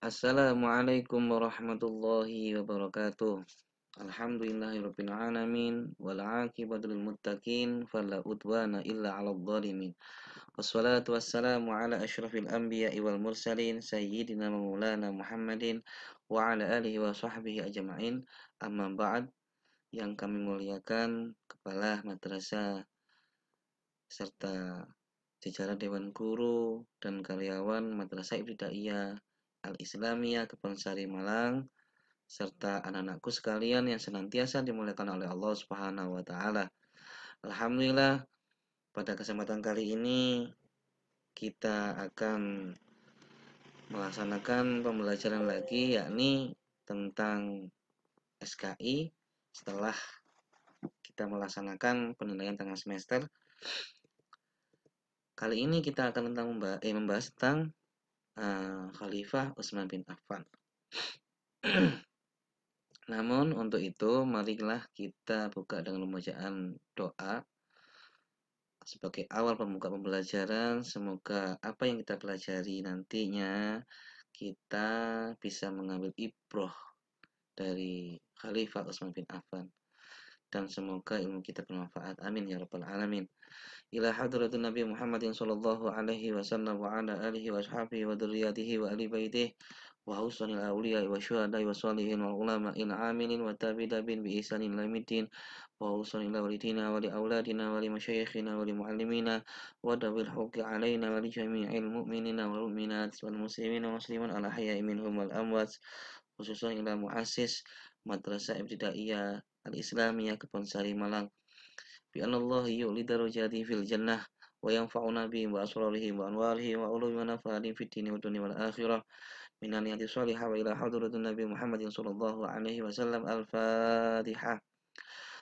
Assalamualaikum warahmatullahi wabarakatuh. Alhamdulillahirabbil alamin wal lil muttaqin fala udwana illa 'alal zalimin. Wassalatu wassalamu ala asyrafil anbiya'i wal mursalin sayyidina maulana Muhammadin wa ala alihi wa sahbihi ajma'in. Amma ba'd yang kami muliakan kepala madrasah serta jajaran dewan guru dan karyawan madrasah ibtidaiyah Al-Islamiyah Sari Malang serta anak-anakku sekalian yang senantiasa dimuliakan oleh Allah Subhanahu wa taala. Alhamdulillah pada kesempatan kali ini kita akan melaksanakan pembelajaran lagi yakni tentang SKI setelah kita melaksanakan penilaian tengah semester. Kali ini kita akan tentang membahas, eh, membahas tentang uh, Khalifah Utsman bin Affan. Namun untuk itu marilah kita buka dengan pembacaan doa sebagai awal pembuka pembelajaran. Semoga apa yang kita pelajari nantinya kita bisa mengambil ibroh dari Khalifah Utsman bin Affan dan semoga ilmu kita bermanfaat. Amin ya rabbal alamin. Ila hadratun Nabi Muhammadin sallallahu alaihi wasallam wa ala alihi wa ashabihi wa dzurriyyatihi wa ali baitihi wa husnil awliya wa syuhada wa salihin wal ulama in amilin wa bin bi walidina wa li auladina wa li masyayikhina wa li muallimina wa dawil alaina wa li jami'il mu'minina wal mu'minat wal muslimina minhum wal amwat khususnya ila muassis Madrasah Ibtidaiyah Al-Islamiyah Keponsari Malang. Bi anallahi yu'lida rujati fil jannah wa yanfa'una bihim wa asrarihim wa anwarihi wa ulumi wa nafa'alihim fid dini wa dunia wal akhirah. Min yati salihah wa ila hadratun Nabi Muhammadin sallallahu alaihi wasallam al-Fatihah.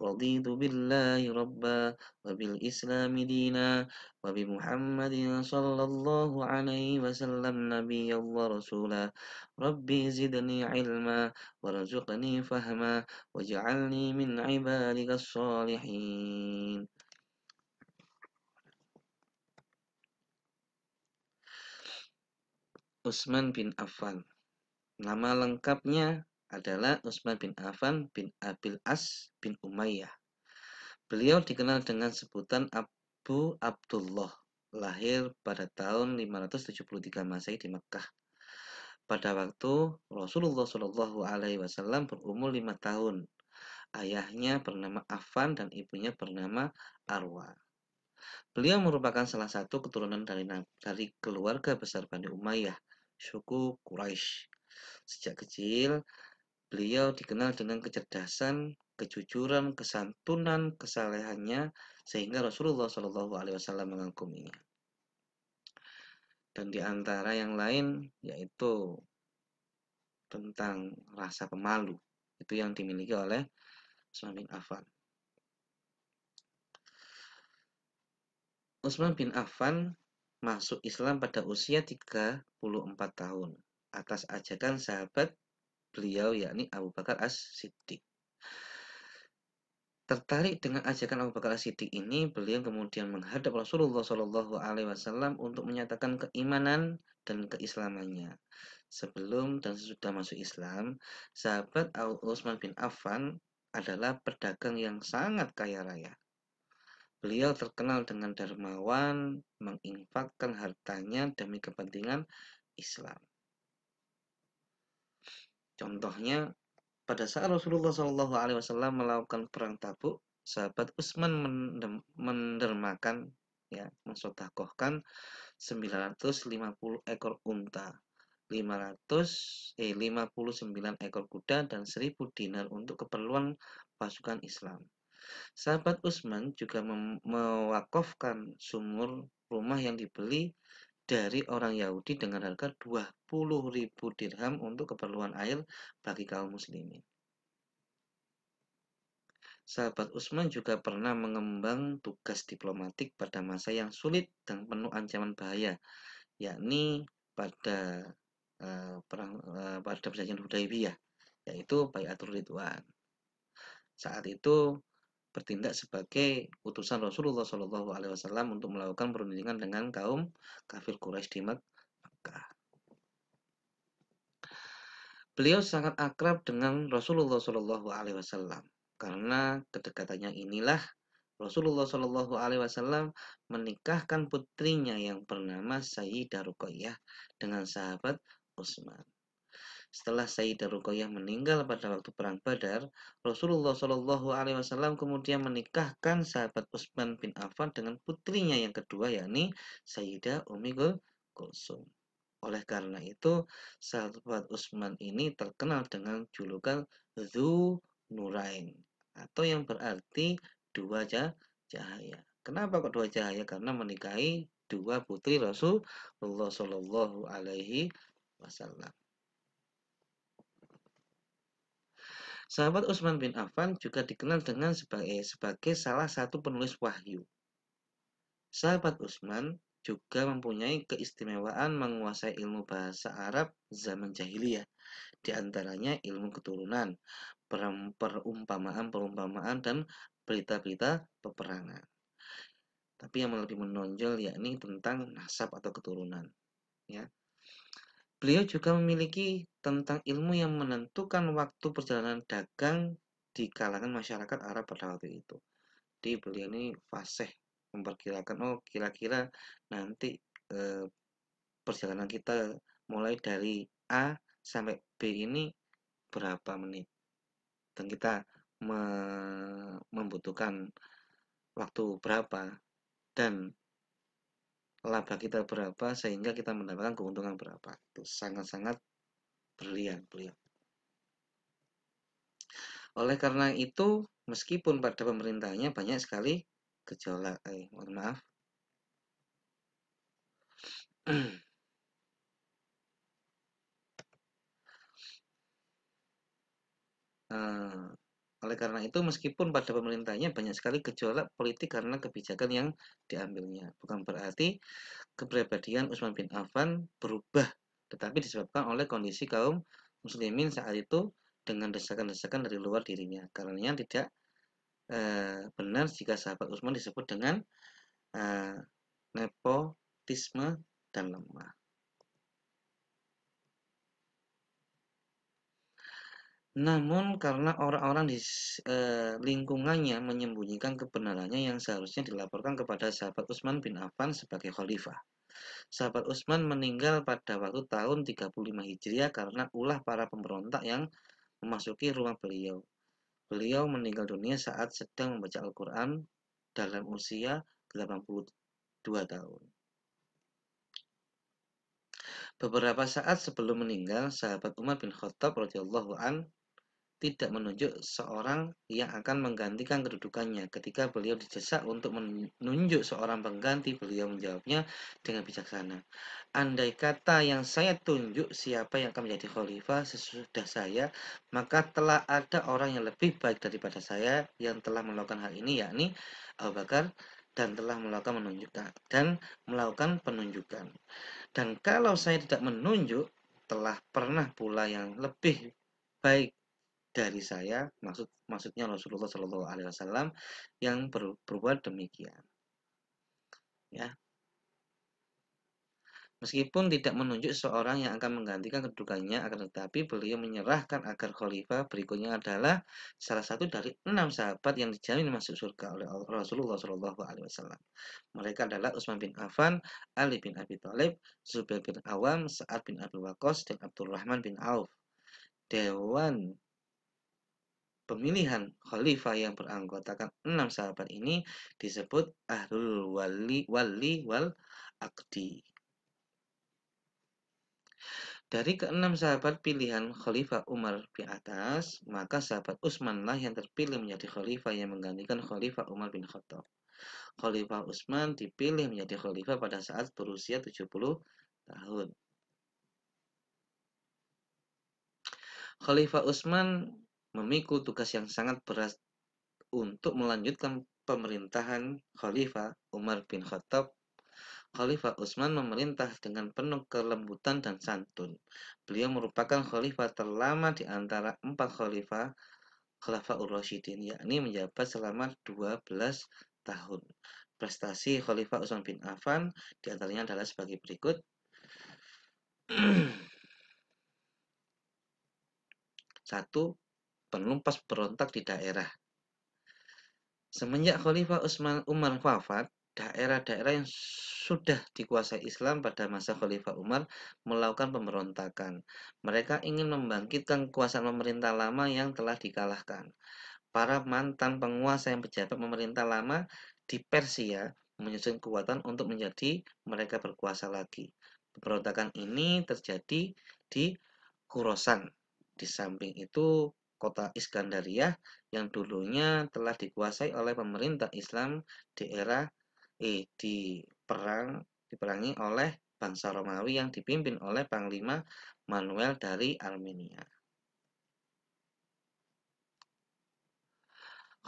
رضيت بالله ربا وبالإسلام دينا وبمحمد صلى الله عليه وسلم نبيا ورسولا ربي زدني علما وارزقني فهما واجعلني من عبادك الصالحين Usman bin Affan Nama lengkapnya adalah Utsman bin Affan bin Abil As bin Umayyah. Beliau dikenal dengan sebutan Abu Abdullah, lahir pada tahun 573 Masehi di Mekkah. Pada waktu Rasulullah Shallallahu Alaihi Wasallam berumur lima tahun, ayahnya bernama Affan dan ibunya bernama Arwa. Beliau merupakan salah satu keturunan dari, dari keluarga besar Bani Umayyah, suku Quraisy. Sejak kecil, Beliau dikenal dengan kecerdasan, kejujuran, kesantunan, kesalehannya, sehingga Rasulullah Shallallahu Alaihi Wasallam mengaguminya. Dan diantara yang lain yaitu tentang rasa pemalu itu yang dimiliki oleh Utsman bin Affan. Utsman bin Affan masuk Islam pada usia 34 tahun atas ajakan sahabat beliau yakni Abu Bakar As-Siddiq. Tertarik dengan ajakan Abu Bakar As-Siddiq ini, beliau kemudian menghadap Rasulullah Shallallahu Alaihi Wasallam untuk menyatakan keimanan dan keislamannya. Sebelum dan sesudah masuk Islam, sahabat Abu Utsman bin Affan adalah pedagang yang sangat kaya raya. Beliau terkenal dengan dermawan, menginfakkan hartanya demi kepentingan Islam. Contohnya, pada saat Rasulullah Shallallahu Alaihi Wasallam melakukan perang Tabuk, sahabat Utsman mendermakan, ya, mensotakohkan 950 ekor unta, 500 eh 59 ekor kuda dan 1000 dinar untuk keperluan pasukan Islam. Sahabat Utsman juga mewakafkan sumur rumah yang dibeli dari orang Yahudi dengan harga 20.000 dirham untuk keperluan air bagi kaum muslimin. Sahabat Utsman juga pernah mengembang tugas diplomatik pada masa yang sulit dan penuh ancaman bahaya, yakni pada uh, perang uh, pada perjanjian Hudaybiyah, yaitu Bayatul Ridwan. Saat itu bertindak sebagai utusan Rasulullah Shallallahu Alaihi Wasallam untuk melakukan perundingan dengan kaum kafir Quraisy di Mekah. Beliau sangat akrab dengan Rasulullah Shallallahu Alaihi Wasallam karena kedekatannya inilah Rasulullah Shallallahu Alaihi Wasallam menikahkan putrinya yang bernama Sayyidah Ruqayyah dengan sahabat Utsman. Setelah Sayyidah Ruqayyah meninggal pada waktu perang Badar, Rasulullah Shallallahu alaihi wasallam kemudian menikahkan sahabat Utsman bin Affan dengan putrinya yang kedua yakni Sayyidah Ummi Kulsum. Oleh karena itu, sahabat Utsman ini terkenal dengan julukan Zu Nurain atau yang berarti dua cahaya. Kenapa kok dua cahaya? Karena menikahi dua putri Rasulullah Shallallahu alaihi wasallam. Sahabat Utsman bin Affan juga dikenal dengan sebagai sebagai salah satu penulis wahyu. Sahabat Utsman juga mempunyai keistimewaan menguasai ilmu bahasa Arab zaman jahiliyah, di antaranya ilmu keturunan, perumpamaan-perumpamaan dan berita-berita peperangan. Tapi yang lebih menonjol yakni tentang nasab atau keturunan, ya. Beliau juga memiliki tentang ilmu yang menentukan waktu perjalanan dagang di kalangan masyarakat Arab pada waktu itu. Jadi beliau ini fasih memperkirakan oh kira-kira nanti eh, perjalanan kita mulai dari A sampai B ini berapa menit. Dan kita me membutuhkan waktu berapa dan laba kita berapa sehingga kita mendapatkan keuntungan berapa itu sangat-sangat berlian beliau oleh karena itu meskipun pada pemerintahnya banyak sekali gejolak eh mohon maaf Uh, Oleh karena itu, meskipun pada pemerintahnya banyak sekali gejolak politik karena kebijakan yang diambilnya, bukan berarti kepribadian Utsman bin Affan berubah, tetapi disebabkan oleh kondisi kaum muslimin saat itu dengan desakan-desakan dari luar dirinya. Karena tidak e, benar jika sahabat Utsman disebut dengan e, nepotisme dan lemah. Namun karena orang-orang di eh, lingkungannya menyembunyikan kebenarannya yang seharusnya dilaporkan kepada sahabat Utsman bin Affan sebagai khalifah. Sahabat Utsman meninggal pada waktu tahun 35 Hijriah karena ulah para pemberontak yang memasuki rumah beliau. Beliau meninggal dunia saat sedang membaca Al-Qur'an dalam usia 82 tahun. Beberapa saat sebelum meninggal, sahabat Umar bin Khattab radhiyallahu an tidak menunjuk seorang yang akan menggantikan kedudukannya. Ketika beliau didesak untuk menunjuk seorang pengganti, beliau menjawabnya dengan bijaksana. Andai kata yang saya tunjuk siapa yang akan menjadi khalifah sesudah saya, maka telah ada orang yang lebih baik daripada saya yang telah melakukan hal ini, yakni Abu Bakar dan telah melakukan penunjukan dan melakukan penunjukan. Dan kalau saya tidak menunjuk, telah pernah pula yang lebih baik dari saya maksud maksudnya Rasulullah Shallallahu Alaihi Wasallam yang ber, berbuat demikian ya meskipun tidak menunjuk seorang yang akan menggantikan kedudukannya akan tetapi beliau menyerahkan agar khalifah berikutnya adalah salah satu dari enam sahabat yang dijamin masuk surga oleh Rasulullah Shallallahu Alaihi Wasallam mereka adalah Utsman bin Affan Ali bin Abi Thalib Zubair bin Awam Sa'ad bin Abi Waqqas dan Abdurrahman bin Auf Dewan Pemilihan khalifah yang beranggotakan enam sahabat ini disebut Ahlul Wali, Wali Wal Akdi. Dari keenam sahabat pilihan Khalifah Umar bin atas, maka sahabat Utsmanlah yang terpilih menjadi khalifah yang menggantikan Khalifah Umar bin Khattab. Khalifah Utsman dipilih menjadi khalifah pada saat berusia 70 tahun. Khalifah Utsman memikul tugas yang sangat berat untuk melanjutkan pemerintahan Khalifah Umar bin Khattab Khalifah Utsman memerintah dengan penuh kelembutan dan santun. Beliau merupakan khalifah terlama di antara empat khalifah Khalifah Ur-Rasyidin, yakni menjabat selama 12 tahun. Prestasi Khalifah Utsman bin Affan diantaranya adalah sebagai berikut. Satu, penumpas berontak di daerah. Semenjak Khalifah Utsman Umar wafat, daerah-daerah yang sudah dikuasai Islam pada masa Khalifah Umar melakukan pemberontakan. Mereka ingin membangkitkan kekuasaan pemerintah lama yang telah dikalahkan. Para mantan penguasa yang pejabat pemerintah lama di Persia menyusun kekuatan untuk menjadi mereka berkuasa lagi. Pemberontakan ini terjadi di Kurosan. Di samping itu, kota Iskandaria yang dulunya telah dikuasai oleh pemerintah Islam di era eh, di perang diperangi oleh bangsa Romawi yang dipimpin oleh panglima Manuel dari Armenia.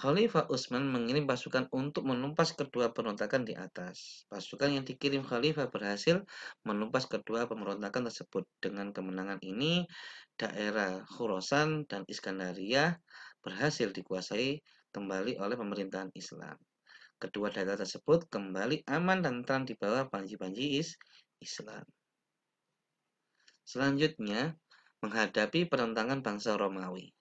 Khalifah Utsman mengirim pasukan untuk menumpas kedua pemberontakan di atas. Pasukan yang dikirim Khalifah berhasil menumpas kedua pemberontakan tersebut. Dengan kemenangan ini, daerah Khurasan dan Iskandaria berhasil dikuasai kembali oleh pemerintahan Islam. Kedua daerah tersebut kembali aman dan tenang di bawah panji-panji Islam. Selanjutnya, menghadapi penentangan bangsa Romawi.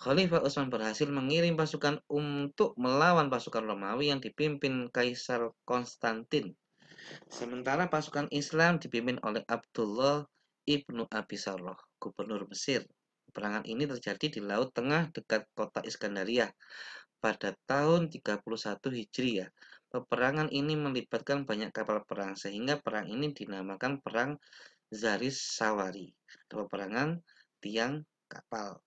Khalifah Utsman berhasil mengirim pasukan untuk melawan pasukan Romawi yang dipimpin Kaisar Konstantin. Sementara pasukan Islam dipimpin oleh Abdullah ibnu Abi Sarroh, gubernur Mesir. Perangan ini terjadi di Laut Tengah dekat kota Iskandaria pada tahun 31 Hijriah. Peperangan ini melibatkan banyak kapal perang sehingga perang ini dinamakan Perang Zaris Sawari atau peperangan tiang kapal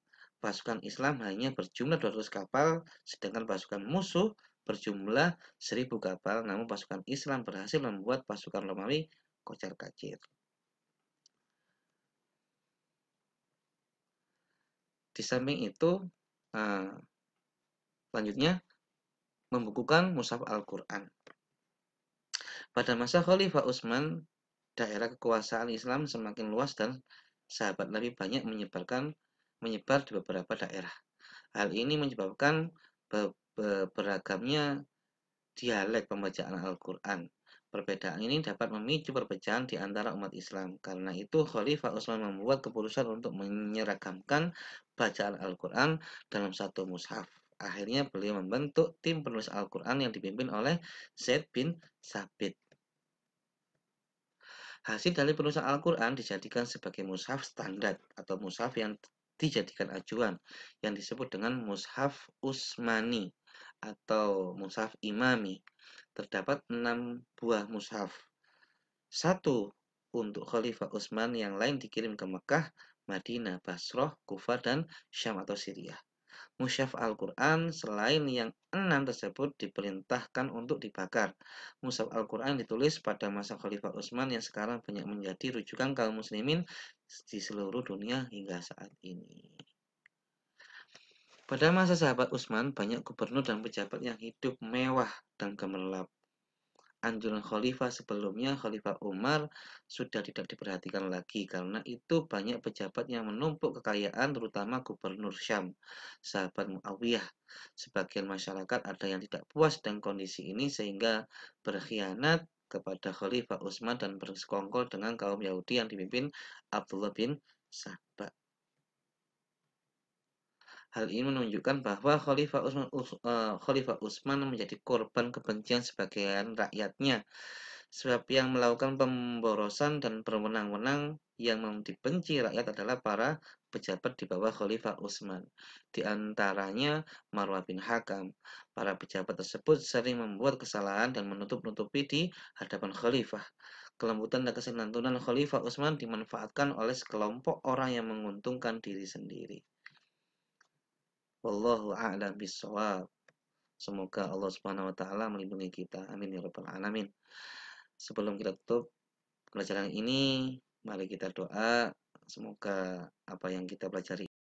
pasukan Islam hanya berjumlah 200 kapal, sedangkan pasukan musuh berjumlah 1000 kapal, namun pasukan Islam berhasil membuat pasukan Romawi kocar kacir. Di samping itu, uh, selanjutnya membukukan Musaf Al-Quran. Pada masa Khalifah Utsman, daerah kekuasaan Islam semakin luas dan sahabat Nabi banyak menyebarkan menyebar di beberapa daerah. Hal ini menyebabkan beragamnya dialek pembacaan Al-Quran. Perbedaan ini dapat memicu perpecahan di antara umat Islam. Karena itu, Khalifah Utsman membuat keputusan untuk menyeragamkan bacaan Al-Quran dalam satu mushaf. Akhirnya beliau membentuk tim penulis Al-Quran yang dipimpin oleh Zaid bin Sabit. Hasil dari penulisan Al-Quran dijadikan sebagai mushaf standar atau mushaf yang dijadikan acuan yang disebut dengan mushaf usmani atau mushaf imami. Terdapat enam buah mushaf. Satu untuk Khalifah Utsman yang lain dikirim ke Mekah, Madinah, Basrah, Kufah, dan Syam atau Syria Musyaf Al-Quran selain yang enam tersebut diperintahkan untuk dibakar. Musyaf Al-Quran ditulis pada masa Khalifah Utsman yang sekarang banyak menjadi rujukan kaum muslimin di seluruh dunia hingga saat ini. Pada masa sahabat Utsman, banyak gubernur dan pejabat yang hidup mewah dan gemerlap anjuran khalifah sebelumnya, khalifah Umar sudah tidak diperhatikan lagi karena itu banyak pejabat yang menumpuk kekayaan terutama gubernur Syam, sahabat Muawiyah. Sebagian masyarakat ada yang tidak puas dengan kondisi ini sehingga berkhianat kepada khalifah Utsman dan bersekongkol dengan kaum Yahudi yang dipimpin Abdullah bin Sabah. Hal ini menunjukkan bahwa Khalifah Utsman, uh, eh, Khalifah Utsman menjadi korban kebencian sebagian rakyatnya, sebab yang melakukan pemborosan dan perwenang wenang yang dibenci rakyat adalah para pejabat di bawah Khalifah Utsman. Di antaranya Marwah bin Hakam. Para pejabat tersebut sering membuat kesalahan dan menutup-nutupi di hadapan Khalifah. Kelembutan dan kesenantunan Khalifah Utsman dimanfaatkan oleh sekelompok orang yang menguntungkan diri sendiri. Wallahu a'lam bisawab. Semoga Allah Subhanahu wa taala melindungi kita. Amin ya rabbal alamin. Sebelum kita tutup pelajaran ini, mari kita doa semoga apa yang kita pelajari